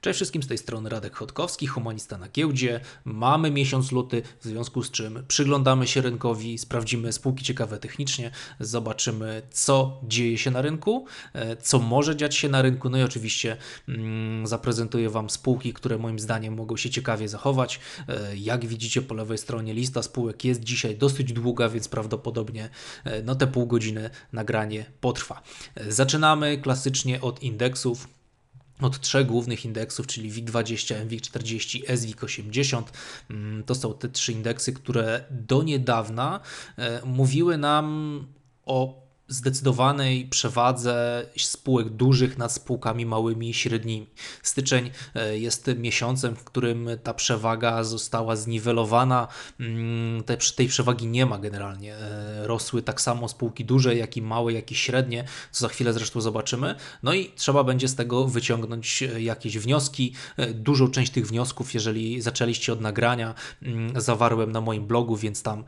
Cześć wszystkim z tej strony Radek Chodkowski, humanista na giełdzie. Mamy miesiąc luty, w związku z czym przyglądamy się rynkowi, sprawdzimy spółki ciekawe technicznie, zobaczymy co dzieje się na rynku, e, co może dziać się na rynku, no i oczywiście mm, zaprezentuję Wam spółki, które moim zdaniem mogą się ciekawie zachować. E, jak widzicie po lewej stronie lista spółek jest dzisiaj dosyć długa, więc prawdopodobnie e, no te pół godziny nagranie potrwa. Zaczynamy klasycznie od indeksów od trzech głównych indeksów, czyli WIG20, MWIG40, SWIG80. To są te trzy indeksy, które do niedawna e, mówiły nam o zdecydowanej przewadze spółek dużych nad spółkami małymi i średnimi. Styczeń e, jest miesiącem, w którym ta przewaga została zniwelowana. Mm, te, tej przewagi nie ma generalnie. E, rosły tak samo spółki duże, jak i małe, jak i średnie, co za chwilę zresztą zobaczymy. No i trzeba będzie z tego wyciągnąć e, jakieś wnioski. Dużą część tych wniosków, jeżeli zaczęliście od nagrania, mm, zawarłem na moim blogu, więc tam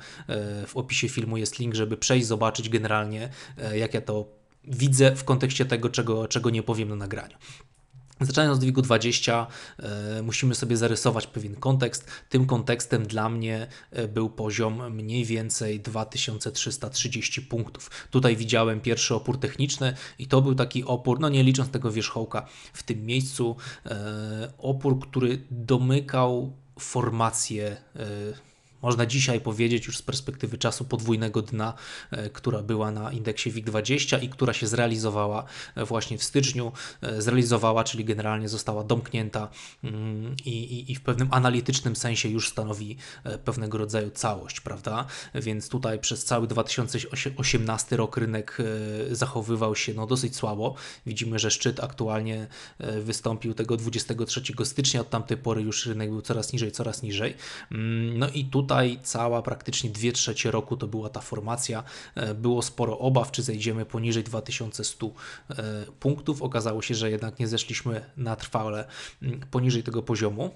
w opisie filmu jest link, żeby przejść, zobaczyć generalnie E, jak ja to widzę w kontekście tego, czego, czego nie powiem na nagraniu. Zaczynając od dźwigu 20, e, musimy sobie zarysować pewien kontekst. Tym kontekstem dla mnie e, był poziom mniej więcej 2330 punktów. Tutaj widziałem pierwszy opór techniczny i to był taki opór, no nie licząc tego wierzchołka w tym miejscu, opór, który domykał formację można dzisiaj powiedzieć już z perspektywy czasu podwójnego dna, e, która była na indeksie WIG20 i która się zrealizowała e, właśnie w styczniu, e, zrealizowała, czyli generalnie została domknięta mm, i, i, i w pewnym analitycznym sensie już stanowi pewnego rodzaju całość, prawda? Więc tutaj przez cały 2018 rok rynek zachowywał się no, dosyć słabo. Widzimy, że szczyt aktualnie wystąpił tego 23 stycznia, od tamtej pory już rynek był coraz niżej, coraz niżej. Mm, no i tutaj Tutaj cała praktycznie 2 trzecie roku to była ta formacja. E, było sporo obaw, czy zejdziemy poniżej 2100 e, punktów. Okazało się, że jednak nie zeszliśmy na trwale poniżej tego poziomu.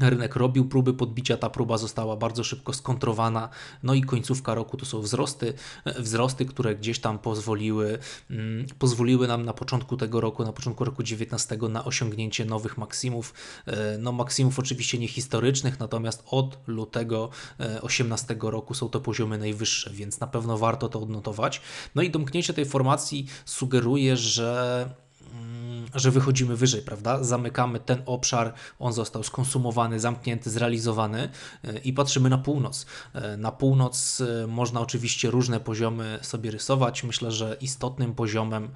Rynek robił próby podbicia, ta próba została bardzo szybko skontrowana, no i końcówka roku to są wzrosty, wzrosty, które gdzieś tam pozwoliły, mm, pozwoliły nam na początku tego roku, na początku roku 19 na osiągnięcie nowych maksimów, e, no maksimów oczywiście nie historycznych, natomiast od lutego 18 e, roku są to poziomy najwyższe, więc na pewno warto to odnotować. No i domknięcie tej formacji sugeruje, że że wychodzimy wyżej, prawda? Zamykamy ten obszar, on został skonsumowany, zamknięty, zrealizowany e, i patrzymy na północ. E, na północ e, można oczywiście różne poziomy sobie rysować. Myślę, że istotnym poziomem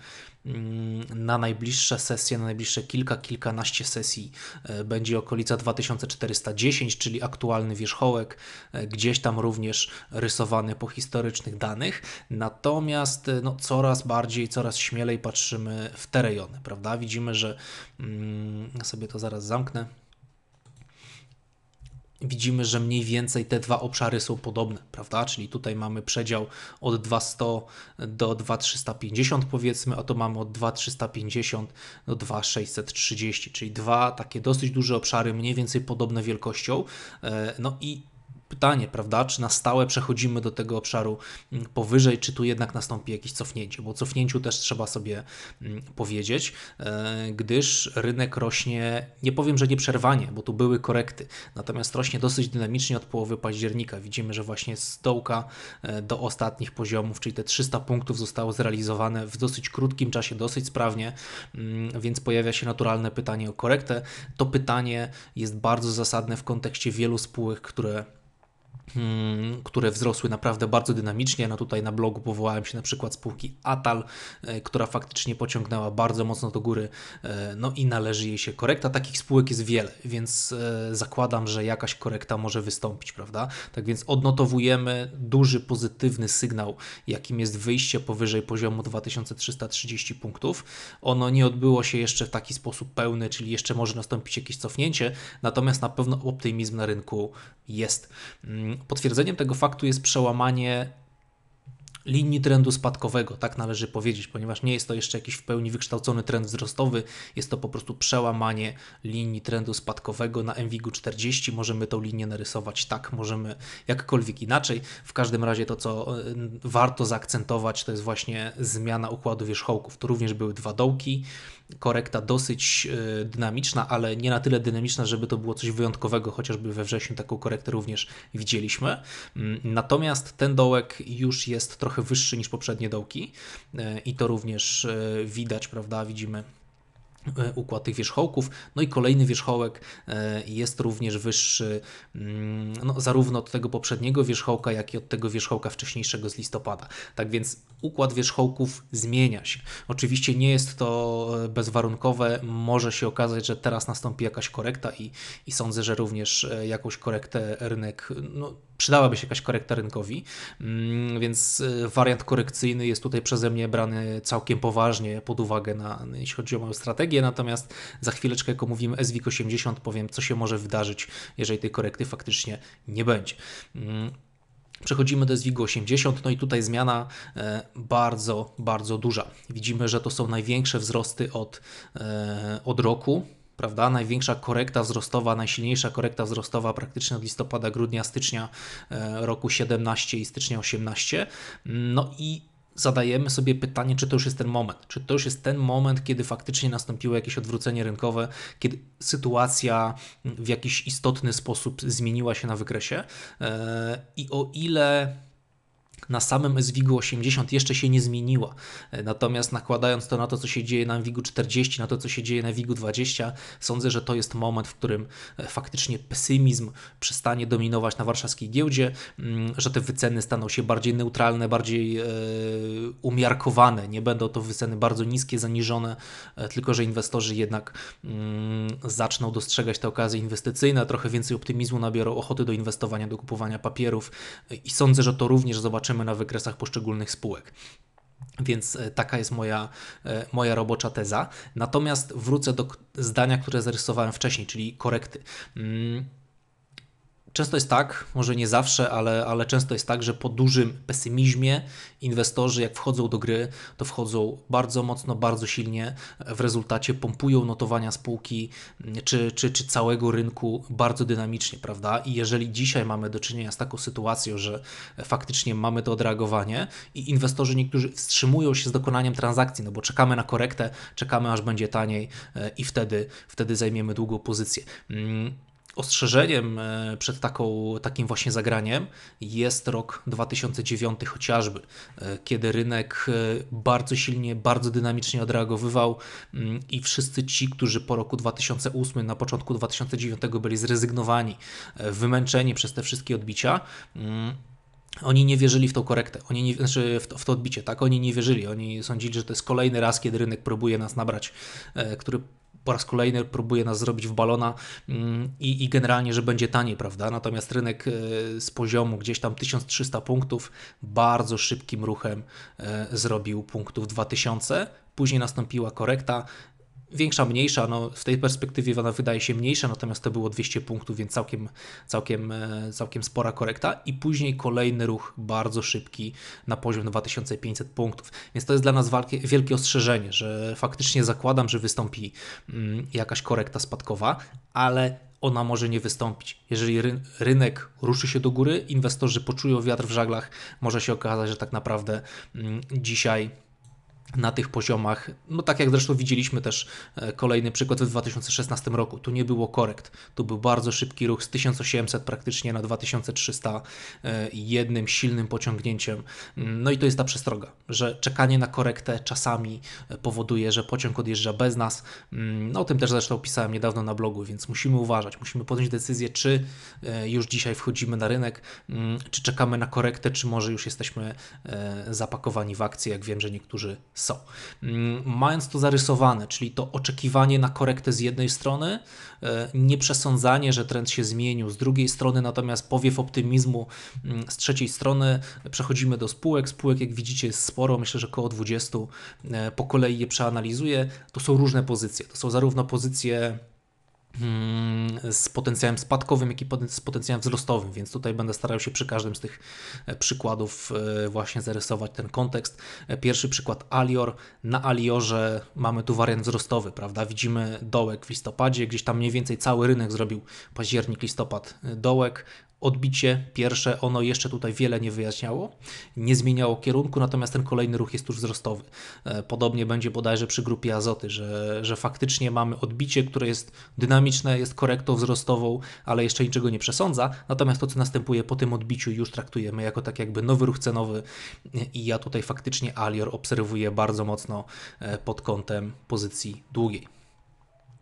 Mm, na najbliższe sesje, na najbliższe kilka, kilkanaście sesji e, będzie okolica 2410, czyli aktualny wierzchołek, e, gdzieś tam również rysowany po historycznych danych. Natomiast e, no, coraz bardziej, coraz śmielej patrzymy w te rejony, prawda? Widzimy, że mm, sobie to zaraz zamknę widzimy, że mniej więcej te dwa obszary są podobne, prawda? Czyli tutaj mamy przedział od 200 do 2350 powiedzmy, a to mamy od 2350 do 2630, czyli dwa takie dosyć duże obszary, mniej więcej podobne wielkością. E, no i pytanie, prawda, czy na stałe przechodzimy do tego obszaru mm, powyżej, czy tu jednak nastąpi jakieś cofnięcie, bo o cofnięciu też trzeba sobie mm, powiedzieć, e, gdyż rynek rośnie, nie powiem, że nieprzerwanie, bo tu były korekty, natomiast rośnie dosyć dynamicznie od połowy października. Widzimy, że właśnie z dołka e, do ostatnich poziomów, czyli te 300 punktów zostało zrealizowane w dosyć krótkim czasie, dosyć sprawnie, mm, więc pojawia się naturalne pytanie o korektę. To pytanie jest bardzo zasadne w kontekście wielu spółek, które Hmm, które wzrosły naprawdę bardzo dynamicznie. No tutaj na blogu powołałem się na przykład spółki Atal, e, która faktycznie pociągnęła bardzo mocno do góry, e, no i należy jej się korekta. Takich spółek jest wiele, więc e, zakładam, że jakaś korekta może wystąpić, prawda? Tak więc odnotowujemy duży pozytywny sygnał, jakim jest wyjście powyżej poziomu 2330 punktów. Ono nie odbyło się jeszcze w taki sposób pełny, czyli jeszcze może nastąpić jakieś cofnięcie, natomiast na pewno optymizm na rynku jest mm, potwierdzeniem tego faktu jest przełamanie linii trendu spadkowego, tak należy powiedzieć, ponieważ nie jest to jeszcze jakiś w pełni wykształcony trend wzrostowy, jest to po prostu przełamanie linii trendu spadkowego na mwig 40. Możemy tą linię narysować tak, możemy jakkolwiek inaczej. W każdym razie to, co y, warto zaakcentować, to jest właśnie zmiana układu wierzchołków. To również były dwa dołki korekta dosyć e, dynamiczna, ale nie na tyle dynamiczna, żeby to było coś wyjątkowego, chociażby we wrześniu taką korektę również widzieliśmy. Mm, natomiast ten dołek już jest trochę wyższy niż poprzednie dołki e, i to również e, widać, prawda? Widzimy E, układ tych wierzchołków. No i kolejny wierzchołek e, jest również wyższy mm, no, zarówno od tego poprzedniego wierzchołka, jak i od tego wierzchołka wcześniejszego z listopada. Tak więc układ wierzchołków zmienia się. Oczywiście nie jest to e, bezwarunkowe, może się okazać, że teraz nastąpi jakaś korekta i, i sądzę, że również jakąś korektę rynek no, przydałaby się jakaś korekta rynkowi, mm, więc y, wariant korekcyjny jest tutaj przeze mnie brany całkiem poważnie pod uwagę, na, jeśli chodzi o moją strategię. Natomiast za chwileczkę, jak omówimy SWIG 80, powiem, co się może wydarzyć, jeżeli tej korekty faktycznie nie będzie. Mm, przechodzimy do SWIG 80, no i tutaj zmiana e, bardzo, bardzo duża. Widzimy, że to są największe wzrosty od, e, od roku prawda? Największa korekta wzrostowa, najsilniejsza korekta wzrostowa praktycznie od listopada, grudnia, stycznia e, roku 17 i stycznia 18. No i zadajemy sobie pytanie, czy to już jest ten moment, czy to już jest ten moment, kiedy faktycznie nastąpiło jakieś odwrócenie rynkowe, kiedy sytuacja w jakiś istotny sposób zmieniła się na wykresie e, i o ile na samym SWIG-u 80 jeszcze się nie zmieniła. E, natomiast nakładając to na to, co się dzieje na WIG-u 40, na to, co się dzieje na WIG-u 20, sądzę, że to jest moment, w którym e, faktycznie pesymizm przestanie dominować na warszawskiej giełdzie, mm, że te wyceny staną się bardziej neutralne, bardziej e, umiarkowane. Nie będą to wyceny bardzo niskie, zaniżone, tylko że inwestorzy jednak mm, zaczną dostrzegać te okazje inwestycyjne, trochę więcej optymizmu nabiorą ochoty do inwestowania, do kupowania papierów i sądzę, że to również zobaczymy na wykresach poszczególnych spółek. Więc e, taka jest moja, e, moja robocza teza. Natomiast wrócę do zdania, które zarysowałem wcześniej, czyli korekty. Mm, Często jest tak, może nie zawsze, ale, ale często jest tak, że po dużym pesymizmie inwestorzy, jak wchodzą do gry, to wchodzą bardzo mocno, bardzo silnie. W rezultacie pompują notowania spółki czy, czy, czy całego rynku bardzo dynamicznie, prawda? I jeżeli dzisiaj mamy do czynienia z taką sytuacją, że faktycznie mamy to odreagowanie i inwestorzy niektórzy wstrzymują się z dokonaniem transakcji, no bo czekamy na korektę, czekamy aż będzie taniej e, i wtedy, wtedy zajmiemy długą pozycję. Mm, Ostrzeżeniem e, przed taką, takim właśnie zagraniem jest rok 2009 chociażby, e, kiedy rynek e, bardzo silnie, bardzo dynamicznie odreagowywał mm, i wszyscy ci, którzy po roku 2008, na początku 2009 byli zrezygnowani, wymęczeni przez te wszystkie odbicia, mm, oni nie wierzyli w tą korektę, oni nie, znaczy w to, w, to, odbicie, tak? Oni nie wierzyli, oni sądzili, że to jest kolejny raz, kiedy rynek próbuje nas nabrać, który po raz kolejny próbuje nas zrobić w balona mm, i, i generalnie, że będzie taniej, prawda? Natomiast rynek e, z poziomu gdzieś tam 1300 punktów bardzo szybkim ruchem e, zrobił punktów 2000. Później nastąpiła korekta, Większa, mniejsza, no w tej perspektywie ona wydaje się mniejsza, natomiast to było 200 punktów, więc całkiem, całkiem, e, całkiem spora korekta. I później kolejny ruch bardzo szybki na poziom 2500 punktów. Więc to jest dla nas walkie, wielkie ostrzeżenie, że faktycznie zakładam, że wystąpi mm, jakaś korekta spadkowa, ale ona może nie wystąpić. Jeżeli rynek ruszy się do góry, inwestorzy poczują wiatr w żaglach, może się okazać, że tak naprawdę mm, dzisiaj na tych poziomach. No tak jak zresztą widzieliśmy też e, kolejny przykład w 2016 roku. Tu nie było korekt. Tu był bardzo szybki ruch z 1800 praktycznie na 2300 e, jednym silnym pociągnięciem. No i to jest ta przestroga, że czekanie na korektę czasami e, powoduje, że pociąg odjeżdża bez nas. Mm, no, o tym też zresztą opisałem niedawno na blogu, więc musimy uważać. Musimy podjąć decyzję, czy już dzisiaj wchodzimy na rynek, mm, czy czekamy na korektę, czy może już jesteśmy zapakowani w akcję, jak wiem, że niektórzy są. Mm, mając to zarysowane, czyli to oczekiwanie na korektę z jednej strony, e, nieprzesądzanie, że trend się zmienił, z drugiej strony natomiast powiew optymizmu, mm, z trzeciej strony przechodzimy do spółek. Spółek, jak widzicie, jest sporo, myślę, że około 20. E, po kolei je przeanalizuję. To są różne pozycje. To są zarówno pozycje Mm, z potencjałem spadkowym, jak i z potencjałem wzrostowym, więc tutaj będę starał się przy każdym z tych e, przykładów e, właśnie zarysować ten kontekst. E, pierwszy przykład Alior. Na Aliorze mamy tu wariant wzrostowy, prawda? Widzimy dołek w listopadzie, gdzieś tam mniej więcej cały rynek zrobił październik, listopad dołek, odbicie pierwsze, ono jeszcze tutaj wiele nie wyjaśniało, nie zmieniało kierunku, natomiast ten kolejny ruch jest już wzrostowy. E, podobnie będzie bodajże przy grupie azoty, że, że faktycznie mamy odbicie, które jest dynamiczne, jest korektą wzrostową, ale jeszcze niczego nie przesądza, natomiast to, co następuje po tym odbiciu już traktujemy jako tak jakby nowy ruch cenowy e, i ja tutaj faktycznie Alior obserwuję bardzo mocno e, pod kątem pozycji długiej.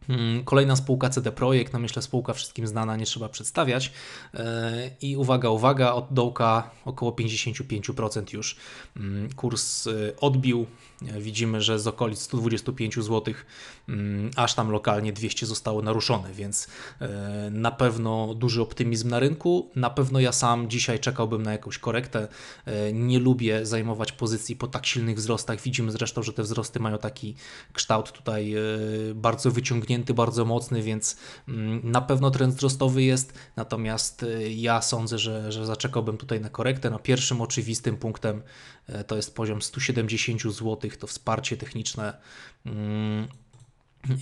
Mm, kolejna spółka CD Projekt, no myślę spółka wszystkim znana, nie trzeba przedstawiać. E, I uwaga, uwaga, od dołka około 55% już mm, kurs e, odbił. E, widzimy, że z okolic 125 zł mm, aż tam lokalnie 200 zostało naruszone, więc na pewno duży optymizm na rynku. Na pewno ja sam dzisiaj czekałbym na jakąś korektę. Nie lubię zajmować pozycji po tak silnych wzrostach. Widzimy zresztą, że te wzrosty mają taki kształt tutaj bardzo wyciągnięty dotknięty bardzo mocny, więc mm, na pewno trend wzrostowy jest, natomiast y, ja sądzę, że, że zaczekałbym tutaj na korektę. No pierwszym oczywistym punktem y, to jest poziom 170 zł, to wsparcie techniczne mm,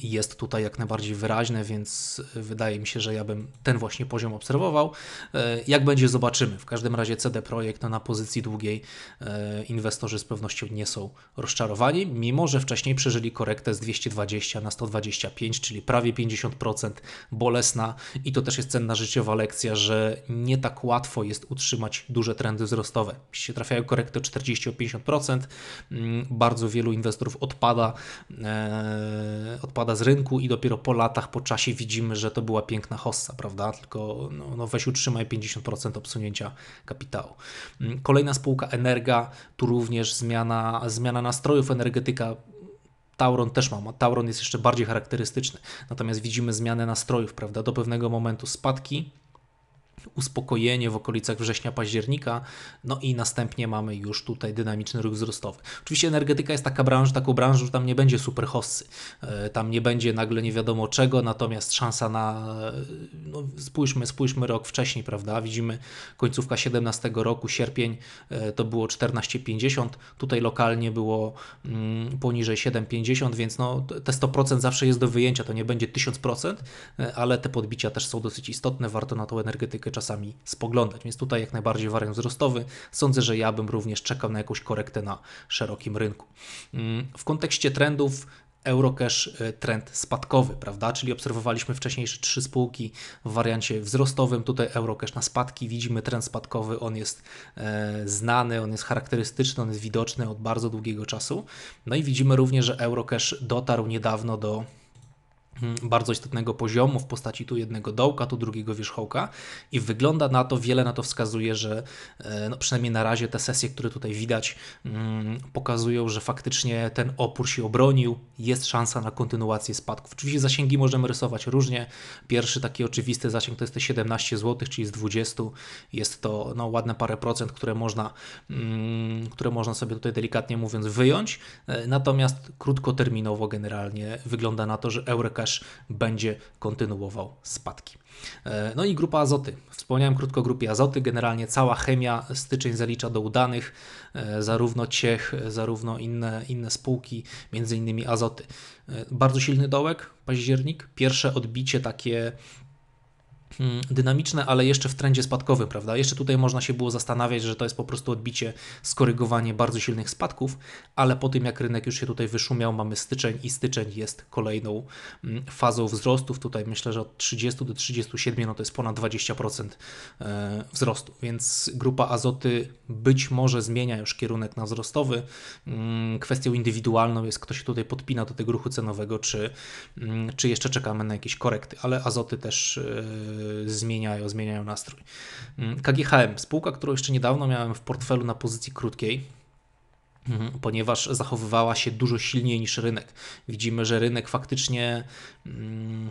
jest tutaj jak najbardziej wyraźne, więc wydaje mi się, że ja bym ten właśnie poziom obserwował. E, jak będzie, zobaczymy. W każdym razie CD Projekt na pozycji długiej e, inwestorzy z pewnością nie są rozczarowani, mimo że wcześniej przeżyli korektę z 220 na 125, czyli prawie 50% bolesna i to też jest cenna życiowa lekcja, że nie tak łatwo jest utrzymać duże trendy wzrostowe. Jeśli się trafiają korekty 40-50%, mm, bardzo wielu inwestorów odpada, odpada e, odpada z rynku i dopiero po latach, po czasie widzimy, że to była piękna hossa, prawda? Tylko no, no weź utrzymaj 50% obsunięcia kapitału. Mm, kolejna spółka Energa, tu również zmiana, zmiana nastrojów energetyka Tauron też ma. Tauron jest jeszcze bardziej charakterystyczny. Natomiast widzimy zmianę nastrojów, prawda? Do pewnego momentu spadki, uspokojenie w okolicach września, października, no i następnie mamy już tutaj dynamiczny ruch wzrostowy. Oczywiście energetyka jest taka branża, taką branżą, że tam nie będzie super hossy, e, tam nie będzie nagle nie wiadomo czego, natomiast szansa na, e, no spójrzmy, spójrzmy rok wcześniej, prawda, widzimy końcówka 17 roku, sierpień e, to było 14,50, tutaj lokalnie było mm, poniżej 7,50, więc no te 100% zawsze jest do wyjęcia, to nie będzie 1000%, ale te podbicia też są dosyć istotne, warto na tą energetykę czasami spoglądać. Więc tutaj jak najbardziej wariant wzrostowy. Sądzę, że ja bym również czekał na jakąś korektę na szerokim rynku. Mm, w kontekście trendów Eurocash y, trend spadkowy, prawda? Czyli obserwowaliśmy wcześniejsze trzy spółki w wariancie wzrostowym. Tutaj Eurocash na spadki, widzimy trend spadkowy, on jest e, znany, on jest charakterystyczny, on jest widoczny od bardzo długiego czasu. No i widzimy również, że Eurocash dotarł niedawno do Hmm, bardzo istotnego poziomu w postaci tu jednego dołka, tu drugiego wierzchołka i wygląda na to, wiele na to wskazuje, że e, no przynajmniej na razie te sesje, które tutaj widać mm, pokazują, że faktycznie ten opór się obronił, jest szansa na kontynuację spadków. Oczywiście zasięgi możemy rysować różnie. Pierwszy taki oczywisty zasięg to jest te 17 zł, czyli z 20 jest to no, ładne parę procent, które można, mm, które można sobie tutaj delikatnie mówiąc wyjąć. E, natomiast krótkoterminowo generalnie wygląda na to, że Eureka też będzie kontynuował spadki. E, no i grupa azoty. Wspomniałem krótko o grupie azoty. Generalnie cała chemia styczeń zalicza do udanych, e, zarówno Ciech, e, zarówno inne, inne spółki, między innymi azoty. Bardzo silny dołek, październik. Pierwsze odbicie takie Mm, dynamiczne, ale jeszcze w trendzie spadkowym, prawda? Jeszcze tutaj można się było zastanawiać, że to jest po prostu odbicie, skorygowanie bardzo silnych spadków, ale po tym jak rynek już się tutaj wyszumiał, mamy styczeń i styczeń jest kolejną mm, fazą wzrostów. Tutaj myślę, że od 30 do 37 no to jest ponad 20% e, wzrostu, więc grupa azoty być może zmienia już kierunek na wzrostowy. Mm, kwestią indywidualną jest, kto się tutaj podpina do tego ruchu cenowego, czy, czy jeszcze czekamy na jakieś korekty, ale azoty też e, Y, zmieniają, zmieniają nastrój. KGHM, mm, spółka, którą jeszcze niedawno miałem w portfelu na pozycji krótkiej, mm, ponieważ zachowywała się dużo silniej niż rynek. Widzimy, że rynek faktycznie. Mm,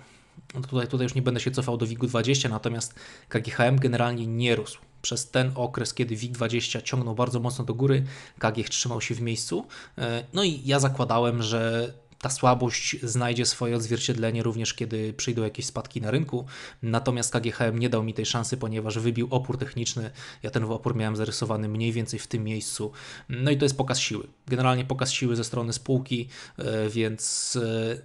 no tutaj, tutaj już nie będę się cofał do WIG-20, natomiast KGHM generalnie nie rósł. Przez ten okres, kiedy WIG-20 ciągnął bardzo mocno do góry, KGH trzymał się w miejscu. Y, no i ja zakładałem, że ta słabość znajdzie swoje odzwierciedlenie również, kiedy przyjdą jakieś spadki na rynku. Natomiast KGHM nie dał mi tej szansy, ponieważ wybił opór techniczny. Ja ten opór miałem zarysowany mniej więcej w tym miejscu. No i to jest pokaz siły. Generalnie pokaz siły ze strony spółki, e, więc e,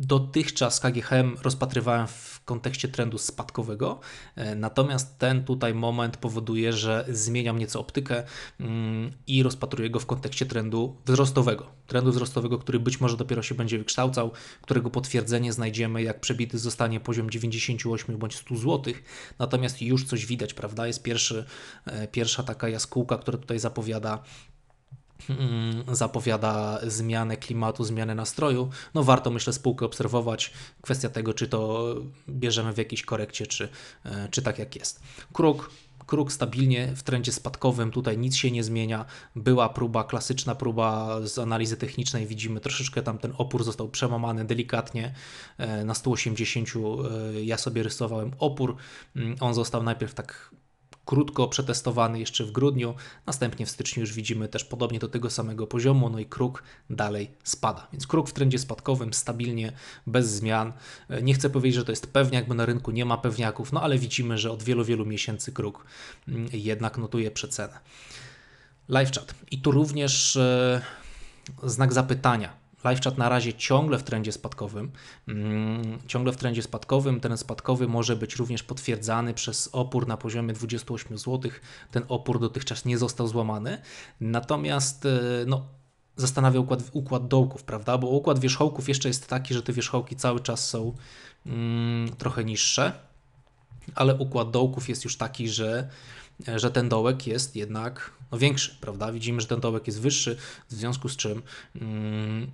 dotychczas KGHM rozpatrywałem w kontekście trendu spadkowego, e, natomiast ten tutaj moment powoduje, że zmieniam nieco optykę mm, i rozpatruję go w kontekście trendu wzrostowego. Trendu wzrostowego, który być może dopiero się będzie wykształcał, którego potwierdzenie znajdziemy, jak przebity zostanie poziom 98 bądź 100 zł, natomiast już coś widać, prawda? Jest pierwszy, e, pierwsza taka jaskółka, która tutaj zapowiada Mm, zapowiada zmianę klimatu, zmianę nastroju, no warto myślę spółkę obserwować. Kwestia tego, czy to bierzemy w jakiejś korekcie, czy, e, czy tak jak jest. Kruk Kruk stabilnie w trendzie spadkowym, tutaj nic się nie zmienia. Była próba, klasyczna próba z analizy technicznej, widzimy troszeczkę tam ten opór został przemamany delikatnie e, na 180. E, ja sobie rysowałem opór, mm, on został najpierw tak krótko przetestowany jeszcze w grudniu, następnie w styczniu już widzimy też podobnie do tego samego poziomu, no i kruk dalej spada. Więc kruk w trendzie spadkowym stabilnie, bez zmian. E, nie chcę powiedzieć, że to jest pewniak, bo na rynku nie ma pewniaków, no ale widzimy, że od wielu, wielu miesięcy kruk mm, jednak notuje przecenę. Live chat. I tu również e, znak zapytania live chat na razie ciągle w trendzie spadkowym. Mm, ciągle w trendzie spadkowym. Ten spadkowy może być również potwierdzany przez opór na poziomie 28 zł. Ten opór dotychczas nie został złamany. Natomiast e, no, zastanawia układ, układ dołków, prawda? Bo układ wierzchołków jeszcze jest taki, że te wierzchołki cały czas są mm, trochę niższe, ale układ dołków jest już taki, że, e, że ten dołek jest jednak no, większy, prawda? Widzimy, że ten dołek jest wyższy, w związku z czym mm,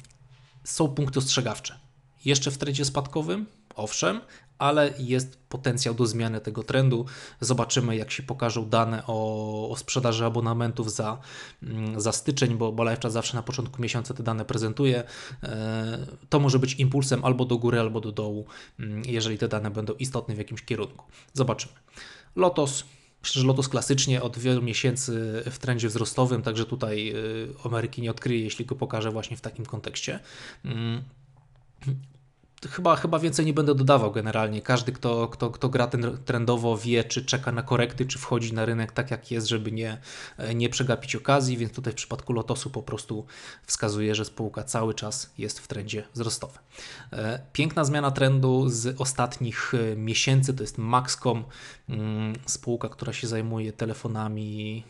są punkty ostrzegawcze. Jeszcze w trendzie spadkowym, owszem, ale jest potencjał do zmiany tego trendu. Zobaczymy, jak się pokażą dane o, o sprzedaży abonamentów za, mm, za styczeń, bo Bolajcza zawsze na początku miesiąca te dane prezentuje. E, to może być impulsem albo do góry, albo do dołu, mm, jeżeli te dane będą istotne w jakimś kierunku. Zobaczymy. Lotos Myślę, że Lotus klasycznie od wielu miesięcy w trendzie wzrostowym, także tutaj y, Ameryki nie odkryje, jeśli go pokaże właśnie w takim kontekście. Mm chyba, chyba więcej nie będę dodawał generalnie. Każdy, kto, kto, kto gra ten trendowo, wie, czy czeka na korekty, czy wchodzi na rynek tak, jak jest, żeby nie, e, nie przegapić okazji. Więc tutaj w przypadku Lotosu po prostu wskazuje, że spółka cały czas jest w trendzie wzrostowym. E, piękna zmiana trendu z ostatnich e, miesięcy to jest Maxcom, mm, spółka, która się zajmuje telefonami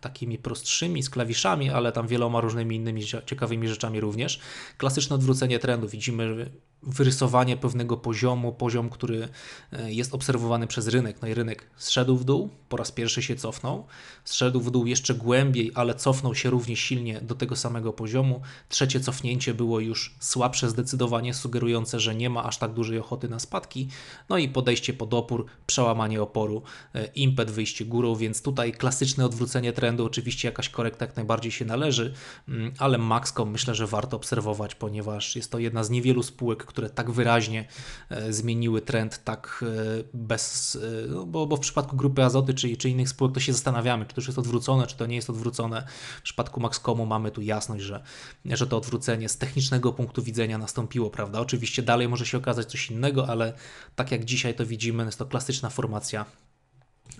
takimi prostszymi, z klawiszami, ale tam wieloma różnymi innymi ciekawymi rzeczami również. Klasyczne odwrócenie trendu. Widzimy wyrysowanie pewnego poziomu, poziom, który e, jest obserwowany przez rynek. No i rynek zszedł w dół, po raz pierwszy się cofnął, zszedł w dół jeszcze głębiej, ale cofnął się równie silnie do tego samego poziomu. Trzecie cofnięcie było już słabsze zdecydowanie, sugerujące, że nie ma aż tak dużej ochoty na spadki. No i podejście pod opór, przełamanie oporu, e, impet wyjście górą, więc tutaj klasyczne odwrócenie ocenie trendu oczywiście jakaś korekta jak najbardziej się należy, mm, ale Maxcom myślę, że warto obserwować, ponieważ jest to jedna z niewielu spółek, które tak wyraźnie e, zmieniły trend, tak e, bez, e, no, bo, bo w przypadku grupy Azoty czy, czy innych spółek to się zastanawiamy, czy to już jest odwrócone, czy to nie jest odwrócone. W przypadku Maxcomu mamy tu jasność, że, że to odwrócenie z technicznego punktu widzenia nastąpiło, prawda? Oczywiście dalej może się okazać coś innego, ale tak jak dzisiaj to widzimy, jest to klasyczna formacja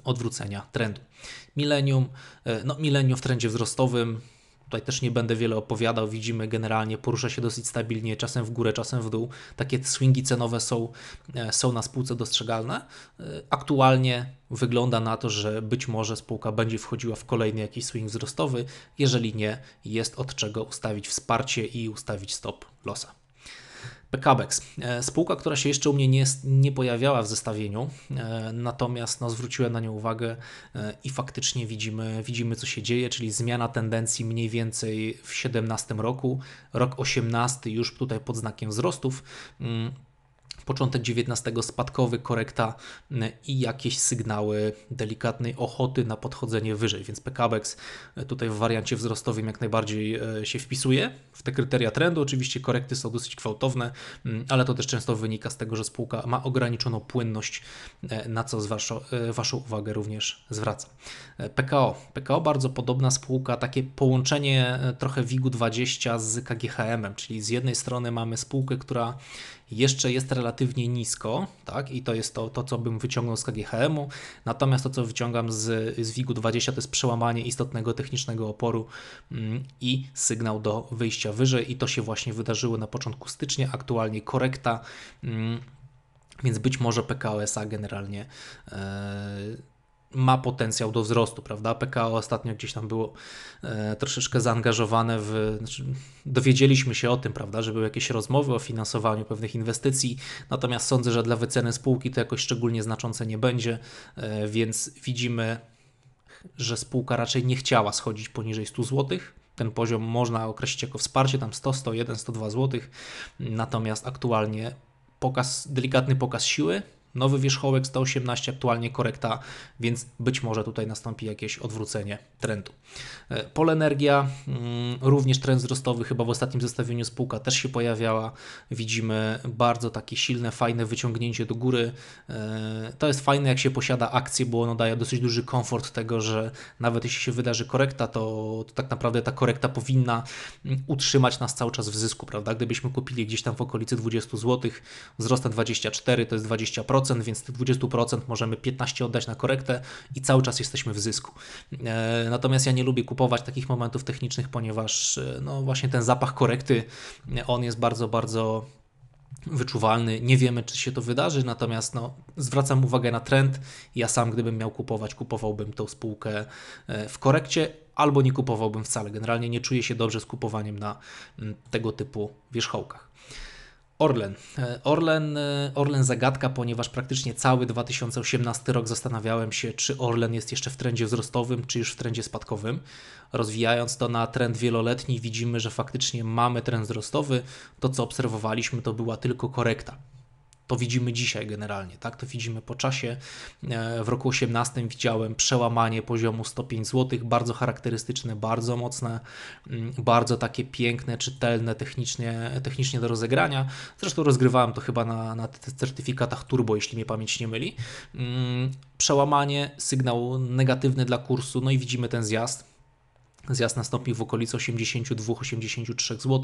odwrócenia trendu. Milenium, e, no milenium w trendzie wzrostowym, tutaj też nie będę wiele opowiadał, widzimy generalnie porusza się dosyć stabilnie, czasem w górę, czasem w dół. Takie swingi cenowe są, e, są na spółce dostrzegalne. E, aktualnie wygląda na to, że być może spółka będzie wchodziła w kolejny jakiś swing wzrostowy, jeżeli nie, jest od czego ustawić wsparcie i ustawić stop losa. Pekabex. E, spółka, która się jeszcze u mnie nie, nie pojawiała w zestawieniu, e, natomiast no, zwróciłem na nią uwagę e, i faktycznie widzimy, widzimy, co się dzieje, czyli zmiana tendencji mniej więcej w 2017 roku, rok 18 już tutaj pod znakiem wzrostów. Mm, początek XIX spadkowy, korekta y, i jakieś sygnały delikatnej ochoty na podchodzenie wyżej, więc PKBEX y, tutaj w wariancie wzrostowym jak najbardziej y, się wpisuje w te kryteria trendu. Oczywiście korekty są dosyć gwałtowne, ale to też często wynika z tego, że spółka ma ograniczoną płynność, na co z waszą, waszą uwagę również zwracam. PKO. PKO bardzo podobna spółka, takie połączenie trochę WIG-20 z KGHM-em, czyli z jednej strony mamy spółkę, która jeszcze jest relatywnie nisko, tak? I to jest to, to co bym wyciągnął z KGHM-u. Natomiast to, co wyciągam z, z WIG-u 20, to jest przełamanie istotnego technicznego oporu mm, i sygnał do wyjścia wyżej. I to się właśnie wydarzyło na początku stycznia. Aktualnie korekta. Mm, więc być może PKOSA generalnie e, ma potencjał do wzrostu, prawda? PKO ostatnio gdzieś tam było e, troszeczkę zaangażowane w. Znaczy dowiedzieliśmy się o tym, prawda, że były jakieś rozmowy o finansowaniu pewnych inwestycji, natomiast sądzę, że dla wyceny spółki to jakoś szczególnie znaczące nie będzie, e, więc widzimy, że spółka raczej nie chciała schodzić poniżej 100 złotych ten poziom można określić jako wsparcie, tam 100, 101, 102 zł. Natomiast aktualnie pokaz, delikatny pokaz siły, Nowy wierzchołek 118, aktualnie korekta, więc być może tutaj nastąpi jakieś odwrócenie trendu. E, Polenergia, mm, również trend wzrostowy, chyba w ostatnim zestawieniu spółka też się pojawiała. Widzimy bardzo takie silne, fajne wyciągnięcie do góry. E, to jest fajne, jak się posiada akcje, bo ono daje dosyć duży komfort tego, że nawet jeśli się wydarzy korekta, to, to tak naprawdę ta korekta powinna mm, utrzymać nas cały czas w zysku, prawda? Gdybyśmy kupili gdzieś tam w okolicy 20 zł, wzrosta 24, to jest 20%. 20%, więc z tych 20% możemy 15 oddać na korektę i cały czas jesteśmy w zysku. E, natomiast ja nie lubię kupować takich momentów technicznych, ponieważ e, no właśnie ten zapach korekty, e, on jest bardzo, bardzo wyczuwalny. Nie wiemy, czy się to wydarzy, natomiast no, zwracam uwagę na trend. Ja sam, gdybym miał kupować, kupowałbym tą spółkę w korekcie albo nie kupowałbym wcale. Generalnie nie czuję się dobrze z kupowaniem na tego typu wierzchołkach. Orlen. E, Orlen. E, Orlen zagadka, ponieważ praktycznie cały 2018 rok zastanawiałem się, czy Orlen jest jeszcze w trendzie wzrostowym, czy już w trendzie spadkowym. Rozwijając to na trend wieloletni, widzimy, że faktycznie mamy trend wzrostowy. To, co obserwowaliśmy, to była tylko korekta. To widzimy dzisiaj generalnie, tak? To widzimy po czasie. E, w roku 18 widziałem przełamanie poziomu 105 zł, bardzo charakterystyczne, bardzo mocne, mm, bardzo takie piękne, czytelne, technicznie, technicznie do rozegrania. Zresztą rozgrywałem to chyba na, na certyfikatach turbo, jeśli mnie pamięć nie myli. Mm, przełamanie, sygnał negatywny dla kursu, no i widzimy ten zjazd Zjazd nastąpił w okolicy 82-83 zł,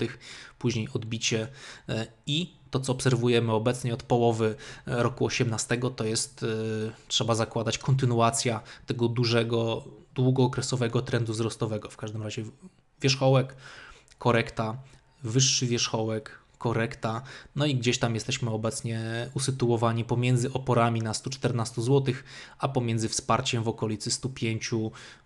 później odbicie e, i to, co obserwujemy obecnie od połowy e, roku 18, to jest, e, trzeba zakładać, kontynuacja tego dużego, długookresowego trendu wzrostowego. W każdym razie wierzchołek, korekta, wyższy wierzchołek, korekta. No i gdzieś tam jesteśmy obecnie usytuowani pomiędzy oporami na 114 zł, a pomiędzy wsparciem w okolicy 105,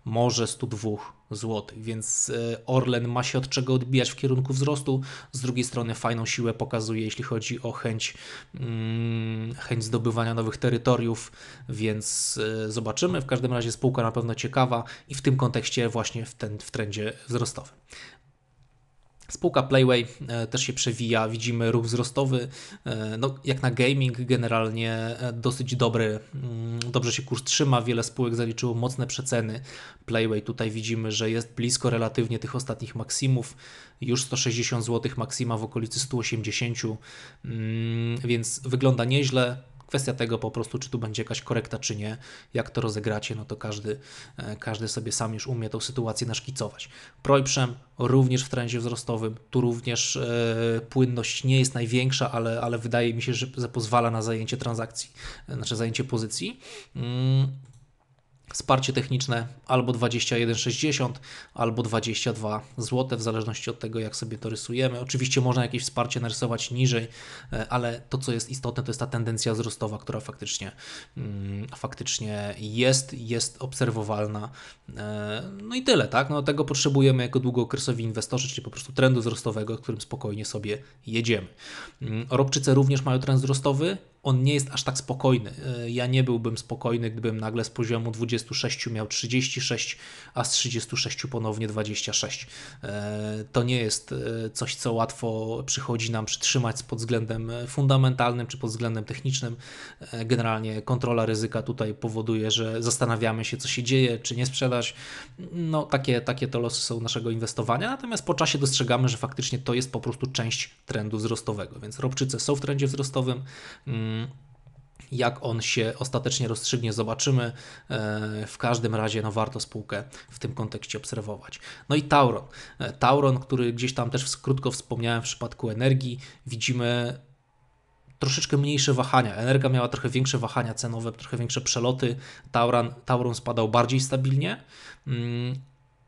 może 102 zł. Więc e, Orlen ma się od czego odbijać w kierunku wzrostu. Z drugiej strony fajną siłę pokazuje, jeśli chodzi o chęć, mm, chęć zdobywania nowych terytoriów, więc e, zobaczymy. W każdym razie spółka na pewno ciekawa i w tym kontekście właśnie w, ten, w trendzie wzrostowym. Spółka Playway e, też się przewija, widzimy ruch wzrostowy, e, no, jak na gaming generalnie e, dosyć dobry, mm, dobrze się kurs trzyma, wiele spółek zaliczyło mocne przeceny. Playway tutaj widzimy, że jest blisko relatywnie tych ostatnich maksimów, już 160 zł maksima w okolicy 180, mm, więc wygląda nieźle. Kwestia tego po prostu, czy tu będzie jakaś korekta, czy nie. Jak to rozegracie, no to każdy, e, każdy sobie sam już umie tą sytuację naszkicować. Projprzem również w trendzie wzrostowym, tu również e, płynność nie jest największa, ale, ale wydaje mi się, że pozwala na zajęcie transakcji, e, znaczy zajęcie pozycji. Mm, Wsparcie techniczne albo 21,60 albo 22 zł, w zależności od tego, jak sobie to rysujemy. Oczywiście można jakieś wsparcie narysować niżej, e, ale to, co jest istotne, to jest ta tendencja wzrostowa, która faktycznie, mm, faktycznie jest, jest obserwowalna. E, no i tyle, tak? No, tego potrzebujemy jako długookresowi inwestorzy, czyli po prostu trendu wzrostowego, którym spokojnie sobie jedziemy. Mm, Robczyce również mają trend wzrostowy, on nie jest aż tak spokojny. E, ja nie byłbym spokojny, gdybym nagle z poziomu 26 miał 36, a z 36 ponownie 26. E, to nie jest e, coś, co łatwo przychodzi nam przytrzymać pod względem fundamentalnym czy pod względem technicznym. Generalnie kontrola ryzyka tutaj powoduje, że zastanawiamy się, co się dzieje, czy nie sprzedać. No, takie, takie to losy są naszego inwestowania, natomiast po czasie dostrzegamy, że faktycznie to jest po prostu część trendu wzrostowego, więc robczyce są w trendzie wzrostowym. Mm, jak on się ostatecznie rozstrzygnie, zobaczymy. E, w każdym razie no, warto spółkę w tym kontekście obserwować. No i Tauron. E, Tauron, który gdzieś tam też krótko wspomniałem w przypadku energii, widzimy troszeczkę mniejsze wahania. Energia miała trochę większe wahania cenowe, trochę większe przeloty. Tauron, Tauron spadał bardziej stabilnie. Mm,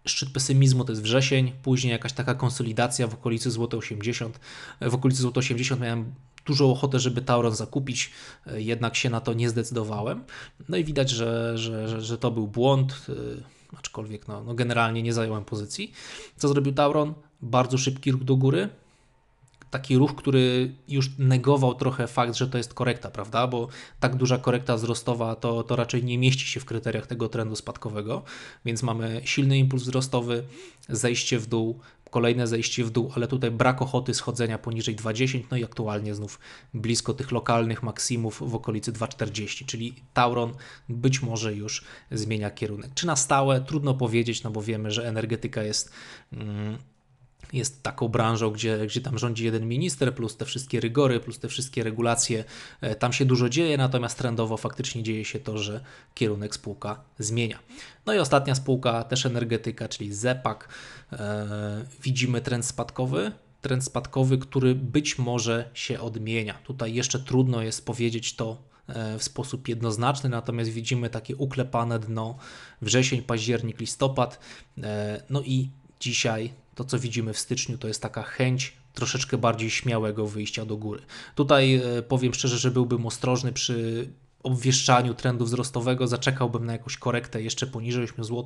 szczyt pesymizmu to jest wrzesień, później jakaś taka konsolidacja w okolicy złote 80. E, w okolicy złote 80 miałem dużą ochotę, żeby Tauron zakupić, e, jednak się na to nie zdecydowałem. No i widać, że, że, że, że to był błąd, e, aczkolwiek no, no generalnie nie zająłem pozycji. Co zrobił Tauron? Bardzo szybki ruch do góry, taki ruch, który już negował trochę fakt, że to jest korekta, prawda? Bo tak duża korekta wzrostowa to, to raczej nie mieści się w kryteriach tego trendu spadkowego, więc mamy silny impuls wzrostowy, zejście w dół, kolejne zejście w dół, ale tutaj brak ochoty schodzenia poniżej 2,10, no i aktualnie znów blisko tych lokalnych maksimów w okolicy 2,40, czyli Tauron być może już zmienia kierunek. Czy na stałe? Trudno powiedzieć, no bo wiemy, że energetyka jest. Mm, jest taką branżą, gdzie, gdzie tam rządzi jeden minister, plus te wszystkie rygory, plus te wszystkie regulacje. E, tam się dużo dzieje, natomiast trendowo faktycznie dzieje się to, że kierunek spółka zmienia. No i ostatnia spółka, też energetyka, czyli ZEPAK. E, widzimy trend spadkowy, trend spadkowy, który być może się odmienia. Tutaj jeszcze trudno jest powiedzieć to e, w sposób jednoznaczny, natomiast widzimy takie uklepane dno wrzesień, październik, listopad. No i dzisiaj to, co widzimy w styczniu, to jest taka chęć troszeczkę bardziej śmiałego wyjścia do góry. Tutaj e, powiem szczerze, że byłbym ostrożny przy obwieszczaniu trendu wzrostowego zaczekałbym na jakąś korektę jeszcze poniżej 8 zł.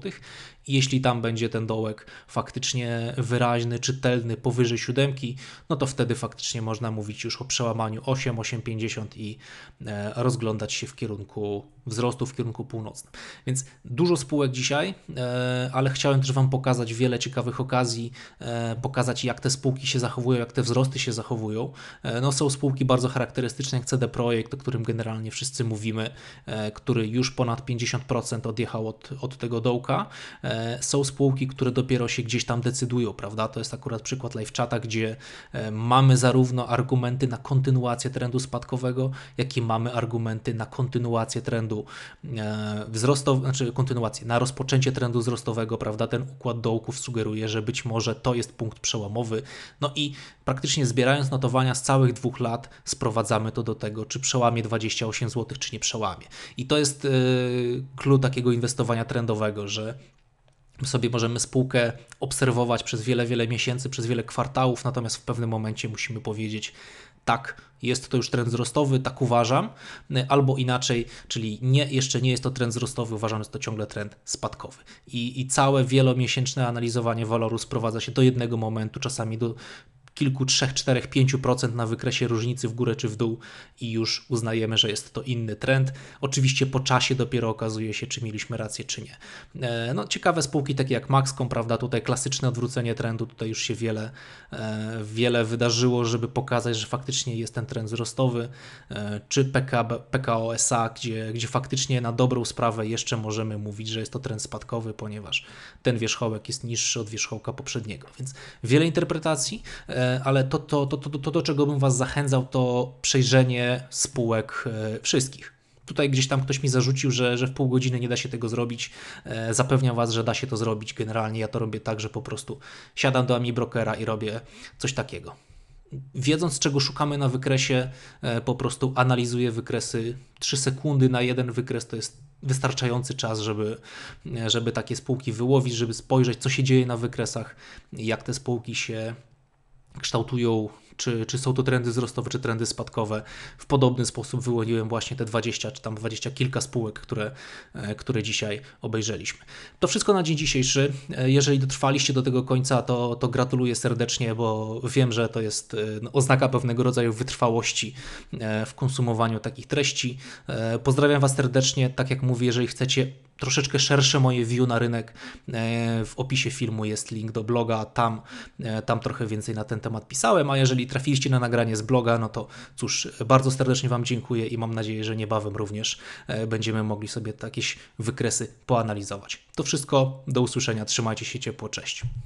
Jeśli tam będzie ten dołek faktycznie wyraźny, czytelny, powyżej 7, no to wtedy faktycznie można mówić już o przełamaniu 8, 8,50 i e, rozglądać się w kierunku wzrostu w kierunku północnym. Więc dużo spółek dzisiaj, e, ale chciałem też Wam pokazać wiele ciekawych okazji, e, pokazać jak te spółki się zachowują, jak te wzrosty się zachowują. E, no, są spółki bardzo charakterystyczne jak CD Projekt, o którym generalnie wszyscy mówimy, który już ponad 50% odjechał od, od tego dołka. Są spółki, które dopiero się gdzieś tam decydują, prawda? To jest akurat przykład chata, gdzie mamy zarówno argumenty na kontynuację trendu spadkowego, jak i mamy argumenty na kontynuację trendu trendu e, wzrostow, znaczy kontynuację, na rozpoczęcie trendu wzrostowego, prawda? Ten układ dołków sugeruje, że być może to jest punkt przełomowy. No i praktycznie zbierając notowania z całych dwóch lat, sprowadzamy to do tego, czy przełamie 28 zł, czy nie przełamie. I to jest e, klucz takiego inwestowania trendowego, że sobie możemy spółkę obserwować przez wiele, wiele miesięcy, przez wiele kwartałów, natomiast w pewnym momencie musimy powiedzieć, tak, jest to już trend wzrostowy, tak uważam, albo inaczej, czyli nie, jeszcze nie jest to trend wzrostowy, uważam, że to ciągle trend spadkowy. I, I całe wielomiesięczne analizowanie waloru sprowadza się do jednego momentu, czasami do kilku, trzech, czterech, pięciu procent na wykresie różnicy w górę czy w dół i już uznajemy, że jest to inny trend. Oczywiście po czasie dopiero okazuje się, czy mieliśmy rację, czy nie. E, no, ciekawe spółki takie jak Maxcom, prawda, tutaj klasyczne odwrócenie trendu, tutaj już się wiele, e, wiele wydarzyło, żeby pokazać, że faktycznie jest ten trend wzrostowy, e, czy PKB, PKO SA, gdzie, gdzie faktycznie na dobrą sprawę jeszcze możemy mówić, że jest to trend spadkowy, ponieważ ten wierzchołek jest niższy od wierzchołka poprzedniego, więc wiele interpretacji. E, ale to, to, to, to, to, to, do czego bym Was zachęcał, to przejrzenie spółek e, wszystkich. Tutaj gdzieś tam ktoś mi zarzucił, że, że w pół godziny nie da się tego zrobić. E, zapewniam Was, że da się to zrobić. Generalnie ja to robię tak, że po prostu siadam do Ami Brokera i robię coś takiego wiedząc czego szukamy na wykresie, po prostu analizuję wykresy. 3 sekundy na jeden wykres to jest wystarczający czas, żeby, żeby takie spółki wyłowić, żeby spojrzeć, co się dzieje na wykresach, jak te spółki się kształtują, czy, czy są to trendy wzrostowe, czy trendy spadkowe. W podobny sposób wyłoniłem właśnie te 20, czy tam 20 kilka spółek, które, e, które dzisiaj obejrzeliśmy. To wszystko na dzień dzisiejszy. E, jeżeli dotrwaliście do tego końca, to, to gratuluję serdecznie, bo wiem, że to jest e, no, oznaka pewnego rodzaju wytrwałości w konsumowaniu takich treści. Pozdrawiam Was serdecznie. Tak jak mówię, jeżeli chcecie troszeczkę szersze moje view na rynek. E, w opisie filmu jest link do bloga, tam, e, tam trochę więcej na ten temat pisałem, a jeżeli trafiliście na nagranie z bloga, no to cóż, bardzo serdecznie Wam dziękuję i mam nadzieję, że niebawem również e, będziemy mogli sobie tak jakieś wykresy poanalizować. To wszystko, do usłyszenia, trzymajcie się ciepło, cześć.